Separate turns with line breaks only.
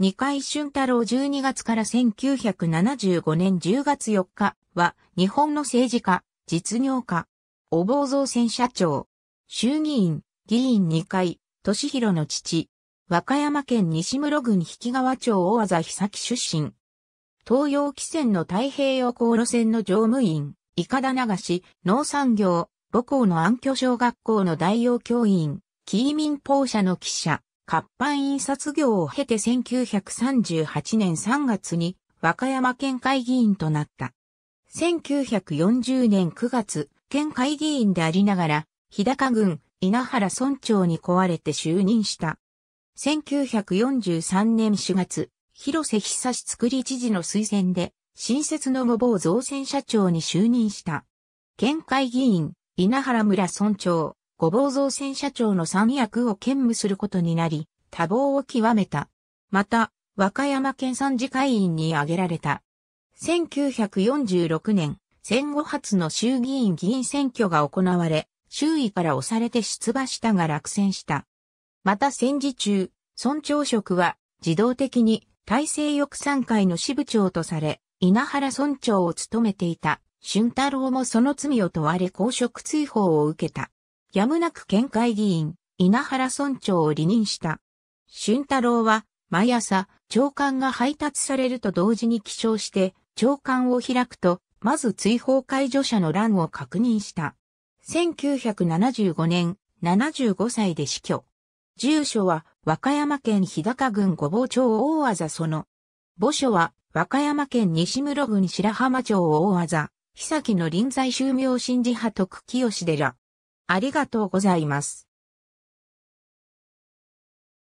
二階俊太郎12月から
1975年10月4日は日本の政治家、実業家、お坊造船社長、衆議院、議員二階、俊弘の父、和歌山県西室郡引川町大和久木出身。東洋汽船の太平洋航路線の乗務員、いかだ流し、農産業、母校の暗居小学校の代用教員、キーミンポー社の記者。活版印刷業を経て1938年3月に和歌山県会議員となった。1940年9月、県会議員でありながら、日高郡稲原村長に壊れて就任した。1943年4月、広瀬久志作り知事の推薦で、新設のごぼう造船社長に就任した。県会議員、稲原村村長、五坊造船社長の三役を兼務することになり、多忙を極めた。また、和歌山県産次会員に挙げられた。1946年、戦後初の衆議院議員選挙が行われ、周囲から押されて出馬したが落選した。また戦時中、村長職は自動的に大政翼産会の支部長とされ、稲原村長を務めていた、俊太郎もその罪を問われ公職追放を受けた。やむなく県会議員、稲原村長を離任した。俊太郎は、毎朝、長官が配達されると同時に起床して、長官を開くと、まず追放解除者の欄を確認した。1975年、75歳で死去。住所は、和歌山県日高郡御坊町大技その。墓所は、和歌山県西室郡白浜町大技、久木の臨在宗明新寺派徳
清寺。ありがとうございます。